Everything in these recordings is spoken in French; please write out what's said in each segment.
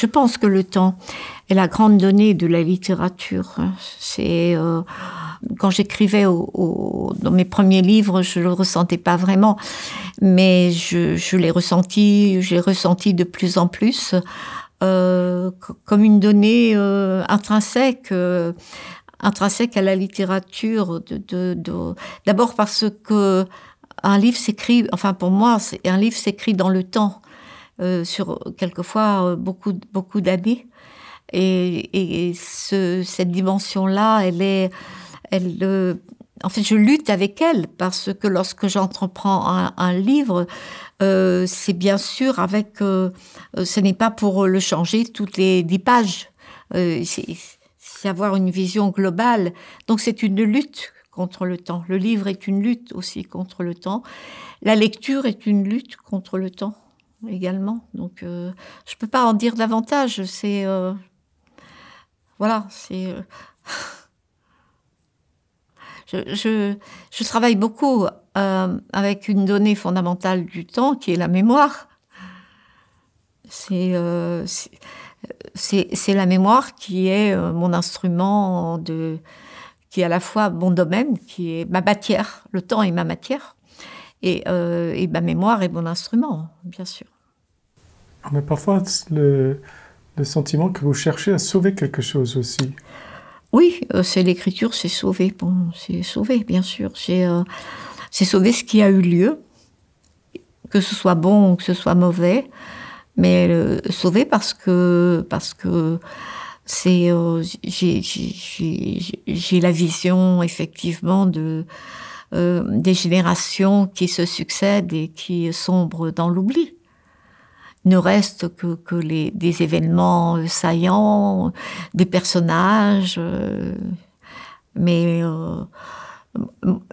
je pense que le temps est la grande donnée de la littérature. C'est euh, quand j'écrivais dans mes premiers livres, je le ressentais pas vraiment, mais je, l'ai ressenti, j'ai ressenti de plus en plus euh, comme une donnée euh, intrinsèque intrinsèque à la littérature. De, d'abord parce que un livre s'écrit, enfin pour moi, un livre s'écrit dans le temps. Euh, sur quelquefois euh, beaucoup, beaucoup d'années. Et, cette dimension-là, elle est, euh, en fait, je lutte avec elle parce que lorsque j'entreprends un, livre, c'est bien sûr avec, ce n'est pas pour le changer toutes les dix pages. c'est avoir une vision globale. Donc c'est une lutte contre le temps. Le livre est une lutte aussi contre le temps. La lecture est une lutte contre le temps également. Donc, euh, je ne peux pas en dire davantage. C'est. Euh, voilà, c'est. Euh, je, travaille beaucoup avec une donnée fondamentale du temps qui est la mémoire. C'est c'est la mémoire qui est mon instrument de, qui est à la fois mon domaine, qui est ma matière. Le temps est ma matière. Euh, et, ma mémoire est mon instrument, bien sûr. Mais parfois, le, sentiment que vous cherchez à sauver quelque chose aussi. Oui, euh, c'est l'écriture, c'est sauver. c'est sauver, bien sûr. Euh, c'est sauver ce qui a eu lieu, que ce soit bon ou que ce soit mauvais, mais sauver parce que parce que c'est j'ai la vision effectivement de euh, des générations qui se succèdent et qui sombrent dans l'oubli. Ne reste que, les, des événements saillants, des personnages, euh, mais euh,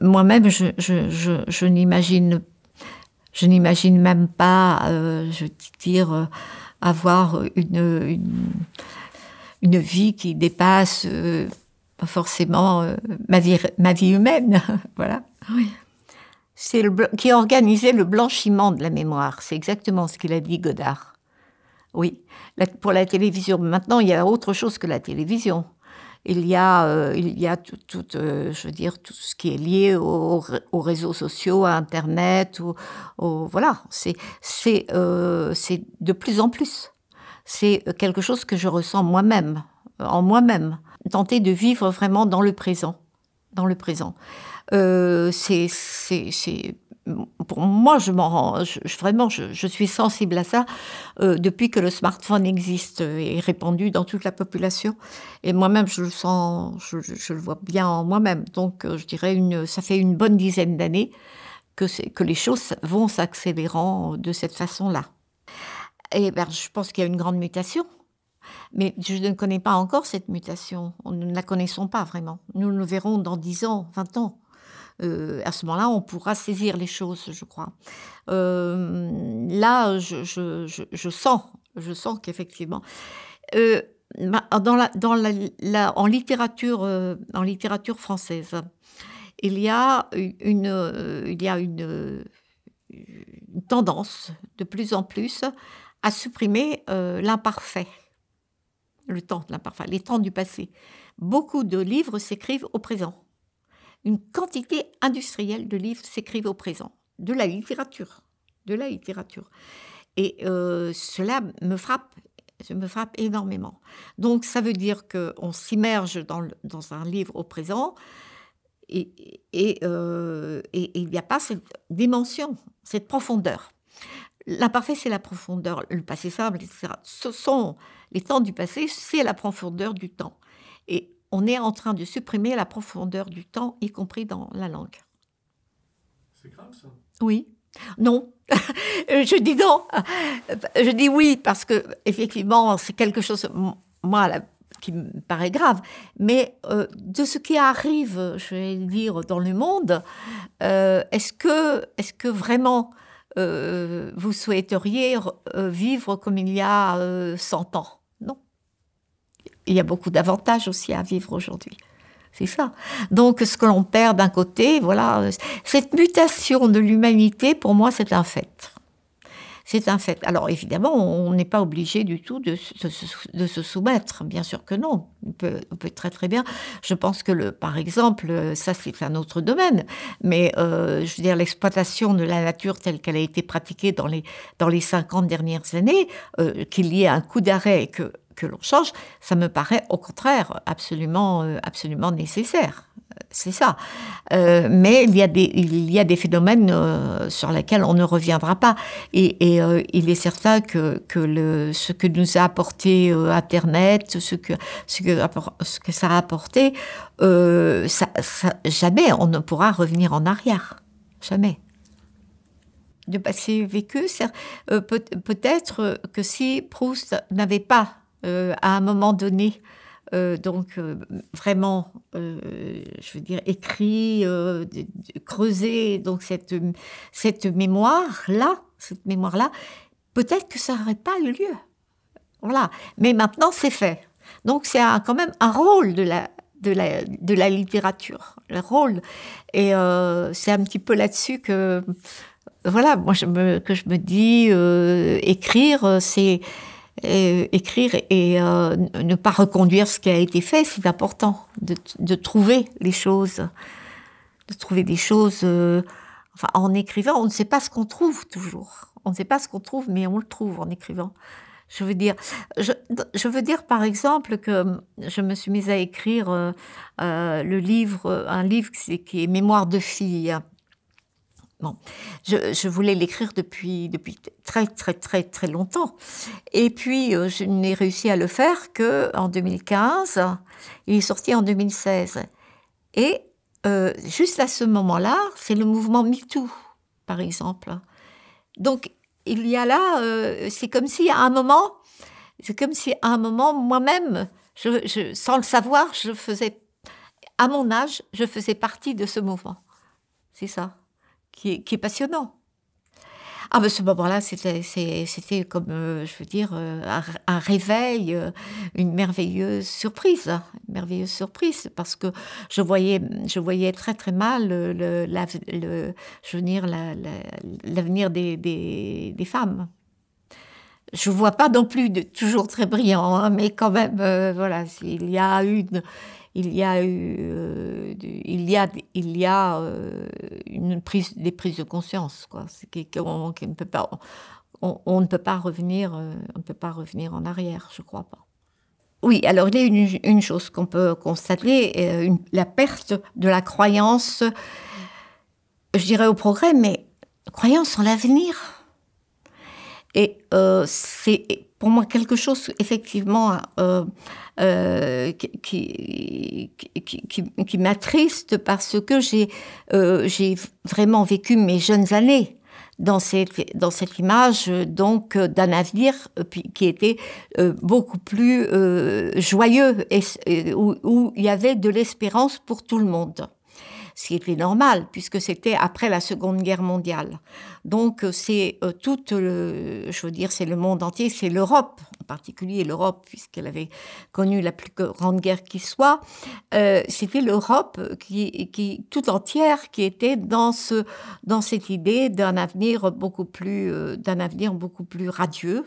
moi-même, je, n'imagine, je n'imagine même pas, je veux dire, avoir une, une, une, vie qui dépasse pas forcément euh, ma, vie, ma vie humaine. voilà. Oui. C'est le qui organisait le blanchiment de la mémoire. C'est exactement ce qu'il a dit Godard. Oui, pour la télévision. Maintenant, il y a autre chose que la télévision. Il y a, euh, il y a tout, euh, je veux dire, tout ce qui est lié aux réseaux sociaux, à Internet, ou, voilà. C'est, c'est, c'est de plus en plus. C'est quelque chose que je ressens moi-même, en moi-même tenter de vivre vraiment dans le présent. Dans le présent. Euh, c'est, pour moi, je m'en je, vraiment, je, suis sensible à ça euh, depuis que le smartphone existe et est répandu dans toute la population. Et moi-même, je le sens, je, le vois bien en moi-même. Donc, euh, je dirais, une, ça fait une bonne dizaine d'années que, que les choses vont s'accélérant de cette façon-là. Et eh ben, je pense qu'il y a une grande mutation mais je ne connais pas encore cette mutation. Nous ne la connaissons pas vraiment. Nous le verrons dans 10 ans, 20 ans. Euh, à ce moment-là, on pourra saisir les choses, je crois. Euh, là, je, sens, je sens qu'effectivement. Euh, en, littérature, en littérature française, il y a il y a une, une tendance de plus en plus à supprimer l'imparfait le temps de l'imparfait, les temps du passé. Beaucoup de livres s'écrivent au présent. Une quantité industrielle de livres s'écrivent au présent, de la littérature, de la littérature. Et euh, cela me frappe, me frappe énormément. Donc ça veut dire qu'on s'immerge dans, dans, un livre au présent et, euh, et, et il n'y a pas cette dimension, cette profondeur. L'imparfait, c'est la profondeur, le passé simple, etc. Ce sont les temps du passé, c'est la profondeur du temps. Et on est en train de supprimer la profondeur du temps, y compris dans la langue. C'est grave ça Oui. Non. je dis non. Je dis oui parce que effectivement, c'est quelque chose moi qui me paraît grave, mais euh, de ce qui arrive, je vais dire dans le monde, euh, est-ce que est que vraiment euh, vous souhaiteriez vivre comme il y a 100 ans il y a beaucoup d'avantages aussi à vivre aujourd'hui. C'est ça. Donc ce que l'on perd d'un côté, voilà, cette mutation de l'humanité, pour moi, c'est un fait. C'est un fait. Alors évidemment, on n'est pas obligé du tout de, se soumettre, bien sûr que non. On peut, très très bien. Je pense que le, par exemple, ça c'est un autre domaine, mais euh, je veux dire l'exploitation de la nature telle qu'elle a été pratiquée dans les dans les 50 dernières années, euh, qu'il y ait un coup d'arrêt et que que l'on change, ça me paraît au contraire absolument, euh, absolument nécessaire. C'est ça. Euh, mais il y, a des, il y a des phénomènes euh, sur lesquels on ne reviendra pas. Et, il est certain que, que le, ce que nous a apporté Internet, ce que, ce, que, ce que ça a apporté, jamais on ne pourra revenir en arrière. Jamais de passer vécu. Peut-être que si Proust n'avait pas euh, à un moment donné. Euh, donc euh, vraiment, je veux dire, écrit, creusé, donc cette, cette mémoire-là, cette mémoire-là, peut-être que ça n'aurait pas eu lieu. Voilà. Mais maintenant, c'est fait. Donc, c'est quand même un rôle de la, de la, de la littérature, le rôle. Et c'est un petit peu là-dessus que, voilà, moi, je me, que je me dis, écrire, c'est euh, écrire et euh, ne pas reconduire ce qui a été fait, c'est important de, trouver les choses, de trouver des choses. Euh, enfin, en écrivant, on ne sait pas ce qu'on trouve toujours. On ne sait pas ce qu'on trouve, mais on le trouve en écrivant. Je veux dire, je, veux dire par exemple que je me suis mise à écrire le livre, un livre qui est, qui est Mémoire de fille hein. Bon, je, voulais l'écrire depuis, depuis très très très très longtemps. Et puis euh, je n'ai réussi à le faire que en 2015. Il est sorti en 2016. Et euh, juste à ce moment-là, c'est le mouvement MeToo, par exemple. Donc il y a là, euh, c'est comme si à un moment, c'est comme si à un moment moi-même, je, sans le savoir, je faisais, à mon âge, je faisais partie de ce mouvement. C'est ça qui est, passionnant. Ah mais ce moment-là, c'était comme, euh, je veux dire, euh, un, réveil, euh, une merveilleuse surprise, hein, une merveilleuse surprise, parce que je voyais, je voyais très très mal le, l'avenir des, des, femmes. Je vois pas non plus de toujours très brillant, hein, mais quand même, voilà, il y a une il y a eu, euh, il y a, il y a euh, une prise, des prises de conscience, quoi. Qui, on, ne peut pas, on, ne peut pas revenir, euh, on ne peut pas revenir en arrière, je crois pas. Oui, alors il y a une, chose qu'on peut constater, la perte de la croyance, je dirais au progrès, mais croyance en l'avenir et euh, c'est pour moi quelque chose effectivement euh, euh, qui, qui, qui, m'attriste parce que j'ai j'ai vraiment vécu mes jeunes années dans cette, dans cette image donc d'un avenir qui était beaucoup plus joyeux et, où, où il y avait de l'espérance pour tout le monde ce qui était normal puisque c'était après la Seconde Guerre mondiale. Donc euh, c'est euh, tout le, je veux dire, c'est le monde entier, c'est l'Europe en particulier l'Europe puisqu'elle avait connu la plus grande guerre qui soit. Euh, c'était l'Europe qui, qui tout entière qui était dans ce dans cette idée d'un avenir d'un avenir beaucoup plus radieux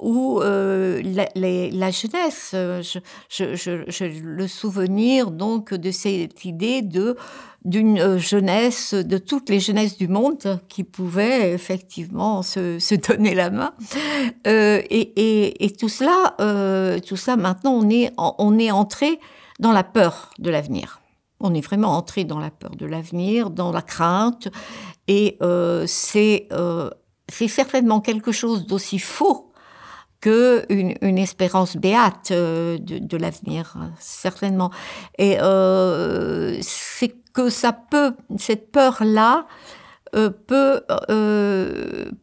où euh, la, jeunesse, euh, je, le souvenir donc de cette idée de d'une euh, jeunesse, de toutes les jeunesses du monde qui pouvaient effectivement se, donner la main. et, tout cela, tout ça, maintenant, on est, on est entré dans la peur de l'avenir. On est vraiment entré dans la peur de l'avenir, dans la crainte, et c'est c'est certainement quelque chose d'aussi faux que une, une espérance béate euh, de, l'avenir, certainement. Et euh, c'est que ça peut, cette peur-là euh, peut,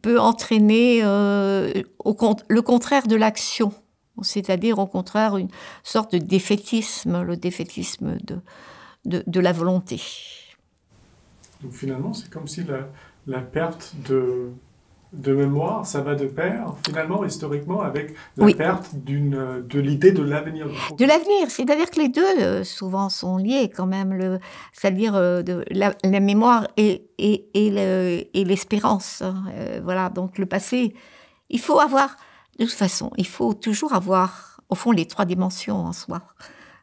peut entraîner au, le contraire de l'action, c'est-à-dire au contraire une sorte de défaitisme, le défaitisme de, de, de la volonté. Donc finalement, c'est comme si la, la perte de, de mémoire, ça va de pair, finalement, historiquement, avec la perte de l'idée de l'avenir. De l'avenir, c'est-à-dire que les deux, euh, souvent, sont liés quand même, c'est-à-dire euh, la, mémoire et, et, l'espérance. Hein, euh, voilà, donc le passé, il faut avoir, de toute façon, il faut toujours avoir, au fond, les trois dimensions en soi,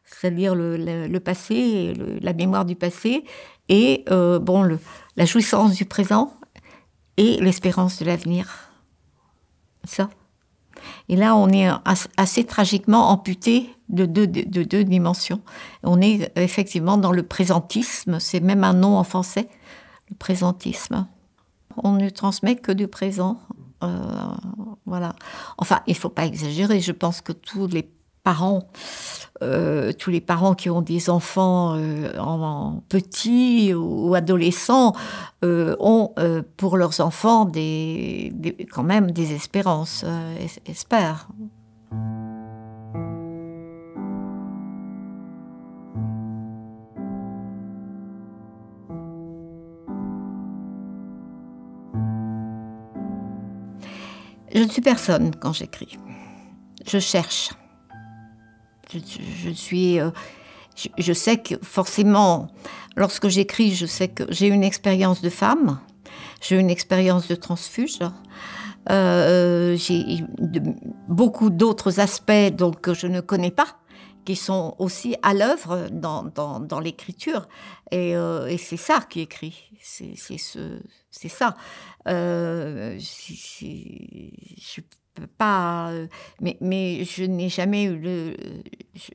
c'est-à-dire le, passé, la mémoire du passé, et bon, la jouissance du présent et l'espérance de l'avenir. Ça. Et là, on est assez tragiquement amputé de deux, de deux dimensions. On est effectivement dans le présentisme, c'est même un nom en français, le présentisme. On ne transmet que du présent. Euh, voilà. Enfin, il faut pas exagérer. Je pense que tous les parents, euh, tous les parents qui ont des enfants euh, en, petits ou, adolescents euh, ont pour leurs enfants des, quand même des espérances, espère Je ne suis personne quand j'écris. Je cherche. Je, suis. Euh, je, sais que forcément, lorsque j'écris, je sais que j'ai une expérience de femme, j'ai une expérience de transfuge. Euh, j'ai beaucoup d'autres aspects donc, que je ne connais pas, qui sont aussi à l'œuvre dans, l'écriture. Euh, et, c'est ça qui écrit, c'est ce, ça. je, pas, euh, mais, mais je n'ai jamais eu le.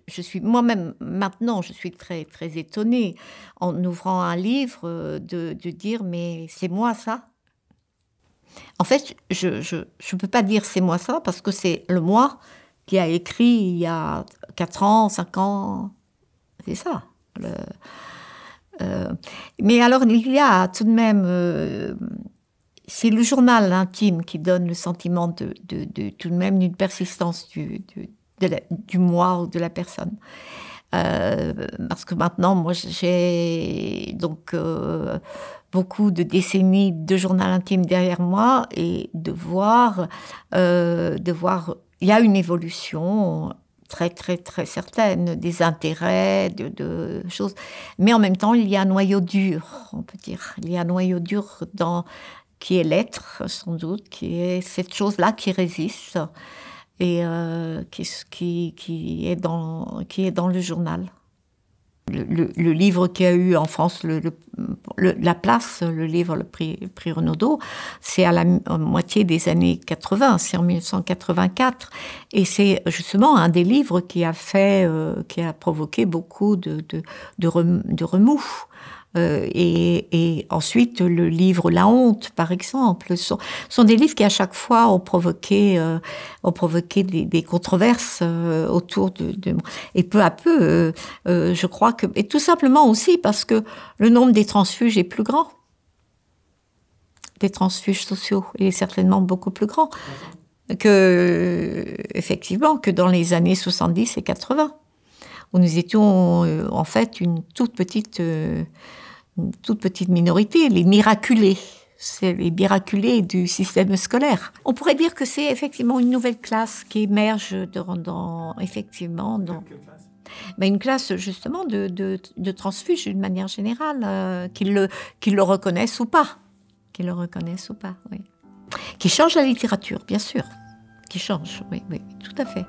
Je, suis moi-même maintenant, je suis très très étonnée en ouvrant un livre euh, de, de dire mais c'est moi ça. En fait, je je, je peux pas dire c'est moi ça parce que c'est le moi qui a écrit il y a 4 ans, 5 ans. C'est ça. Le, euh, mais alors, il y a tout de même c'est le journal intime qui donne le sentiment de, tout de même d'une persistance du, moi ou de la personne. Euh, parce que maintenant, moi, j'ai donc euh, beaucoup de décennies de journal intime derrière moi et de voir, euh, de voir, il y a une évolution très très très certaine des intérêts, de, de, choses, mais en même temps, il y a un noyau dur, on peut dire, il y a un noyau dur dans qui est l'être, sans doute, qui est cette chose-là qui résiste et euh, qui, qui, est dans, qui est dans le journal. Le, livre qui a eu en France le, la place, le livre, le prix, Renaudot, c'est à la euh, moitié des années 80, c'est en 1984. Et c'est justement un des livres qui a fait, euh, qui a provoqué beaucoup de, de, de remous euh, et, ensuite le livre La honte, par exemple, sont, sont des livres qui à chaque fois ont provoqué, euh, ont provoqué des, controverses euh, autour de, de, et peu à peu, je crois que et tout simplement aussi parce que le nombre des transfuges est plus grand, des transfuges sociaux, il est certainement beaucoup plus grand que effectivement que dans les années 70 et 80 où nous étions en fait une toute petite toute petite minorité, les miraculés. C'est les miraculés du système scolaire. On pourrait dire que c'est effectivement une nouvelle classe qui émerge de dans effectivement dans ben, une classe justement de, de, de d'une manière générale, euh, qu'ils le, le reconnaissent ou pas, qu'ils le reconnaissent ou pas, oui. Qui change la littérature, bien sûr, qui change, oui, oui, tout à fait.